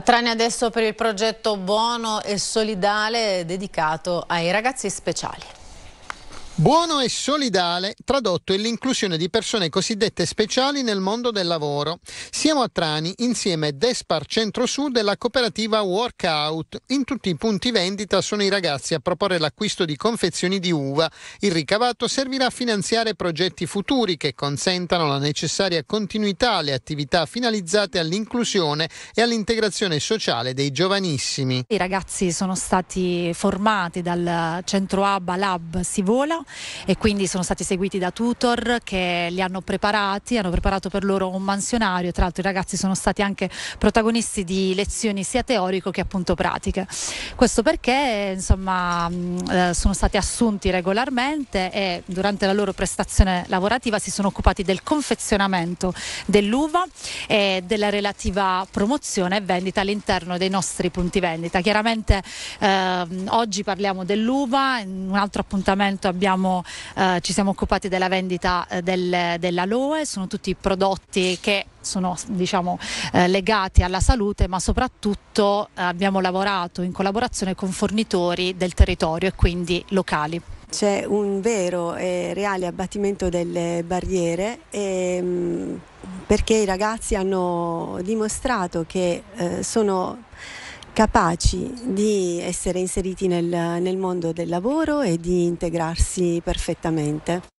A adesso per il progetto Buono e Solidale dedicato ai ragazzi speciali. Buono e solidale, tradotto è l'inclusione di persone cosiddette speciali nel mondo del lavoro. Siamo a Trani, insieme a Despar Centro Sud e la cooperativa Workout. In tutti i punti vendita sono i ragazzi a proporre l'acquisto di confezioni di uva. Il ricavato servirà a finanziare progetti futuri che consentano la necessaria continuità alle attività finalizzate all'inclusione e all'integrazione sociale dei giovanissimi. I ragazzi sono stati formati dal centro ABA Lab Si Vola e quindi sono stati seguiti da tutor che li hanno preparati, hanno preparato per loro un mansionario, tra l'altro i ragazzi sono stati anche protagonisti di lezioni sia teorico che appunto pratiche. Questo perché insomma mm, eh, sono stati assunti regolarmente e durante la loro prestazione lavorativa si sono occupati del confezionamento dell'uva e della relativa promozione e vendita all'interno dei nostri punti vendita. Chiaramente eh, oggi parliamo dell'uva, in un altro appuntamento abbiamo siamo, eh, ci siamo occupati della vendita eh, del, dell'aloe, sono tutti prodotti che sono diciamo, eh, legati alla salute ma soprattutto eh, abbiamo lavorato in collaborazione con fornitori del territorio e quindi locali. C'è un vero e reale abbattimento delle barriere e, ehm, perché i ragazzi hanno dimostrato che eh, sono capaci di essere inseriti nel, nel mondo del lavoro e di integrarsi perfettamente.